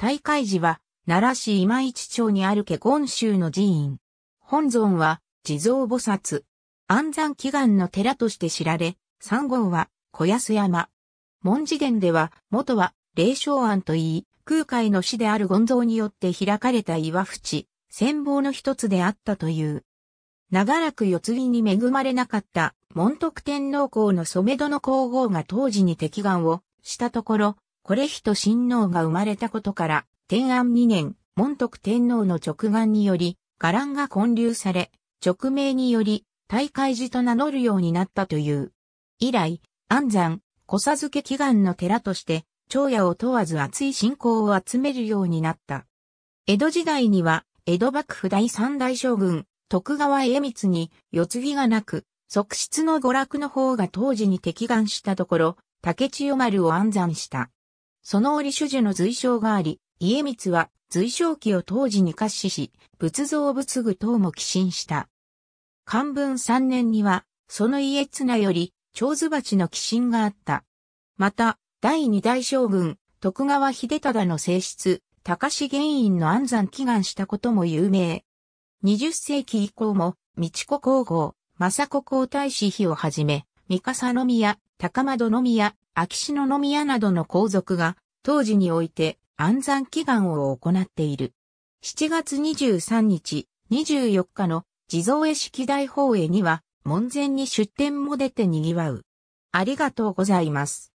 大会時は、奈良市今市町にある下厳宗の寺院。本尊は、地蔵菩薩。安山祈願の寺として知られ、三号は、小安山。文字伝では、元は、霊障庵といい、空海の師である権蔵によって開かれた岩淵、戦望の一つであったという。長らく四つ木に恵まれなかった、門徳天皇公の染戸の皇后が当時に敵願をしたところ、これ人親王が生まれたことから、天安2年、門徳天皇の直眼により、伽藍が建立され、直命により、大会寺と名乗るようになったという。以来、安山、小佐漬祈願の寺として、長野を問わず熱い信仰を集めるようになった。江戸時代には、江戸幕府第三代将軍、徳川家光に、世継ぎがなく、側室の娯楽の方が当時に敵眼したところ、竹千代丸を安山した。その折主樹の随章があり、家光は随章記を当時に滑死し、仏像を仏具等も寄進した。漢文3年には、その家綱より、長図鉢の寄進があった。また、第二代将軍、徳川秀忠の正室、高志玄院の安産祈願したことも有名。20世紀以降も、道子皇后、政子皇太子妃をはじめ、三笠宮、高円宮、秋篠宮などの皇族が、当時において安産祈願を行っている。7月23日、24日の地蔵絵式大法会には、門前に出店も出て賑わう。ありがとうございます。